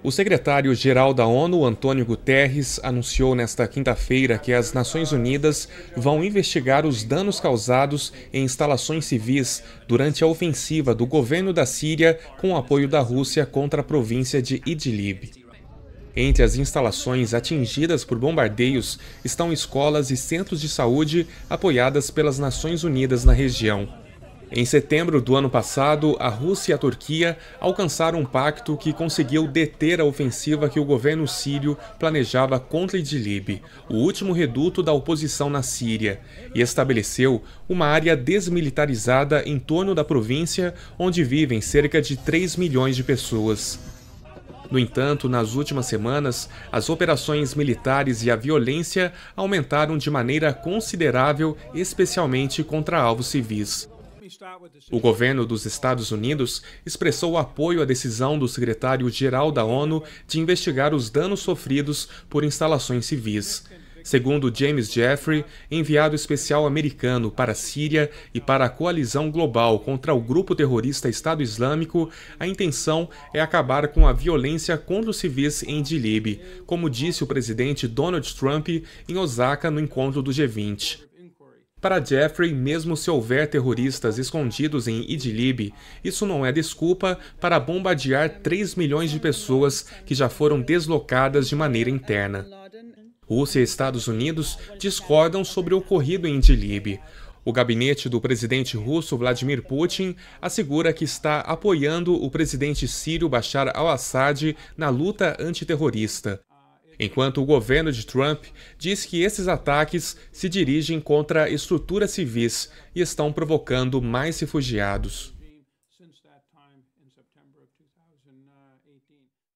O secretário-geral da ONU, Antônio Guterres, anunciou nesta quinta-feira que as Nações Unidas vão investigar os danos causados em instalações civis durante a ofensiva do governo da Síria com o apoio da Rússia contra a província de Idlib. Entre as instalações atingidas por bombardeios estão escolas e centros de saúde apoiadas pelas Nações Unidas na região. Em setembro do ano passado, a Rússia e a Turquia alcançaram um pacto que conseguiu deter a ofensiva que o governo sírio planejava contra Idlib, o último reduto da oposição na Síria, e estabeleceu uma área desmilitarizada em torno da província onde vivem cerca de 3 milhões de pessoas. No entanto, nas últimas semanas, as operações militares e a violência aumentaram de maneira considerável, especialmente contra alvos civis. O governo dos Estados Unidos expressou apoio à decisão do secretário-geral da ONU de investigar os danos sofridos por instalações civis. Segundo James Jeffrey, enviado especial americano para a Síria e para a coalizão global contra o grupo terrorista Estado Islâmico, a intenção é acabar com a violência contra os civis em Idlib, como disse o presidente Donald Trump em Osaka no encontro do G20. Para Jeffrey, mesmo se houver terroristas escondidos em Idlib, isso não é desculpa para bombardear 3 milhões de pessoas que já foram deslocadas de maneira interna. Rússia e Estados Unidos discordam sobre o ocorrido em Idlib. O gabinete do presidente russo Vladimir Putin assegura que está apoiando o presidente sírio Bashar al-Assad na luta antiterrorista, enquanto o governo de Trump diz que esses ataques se dirigem contra estruturas civis e estão provocando mais refugiados.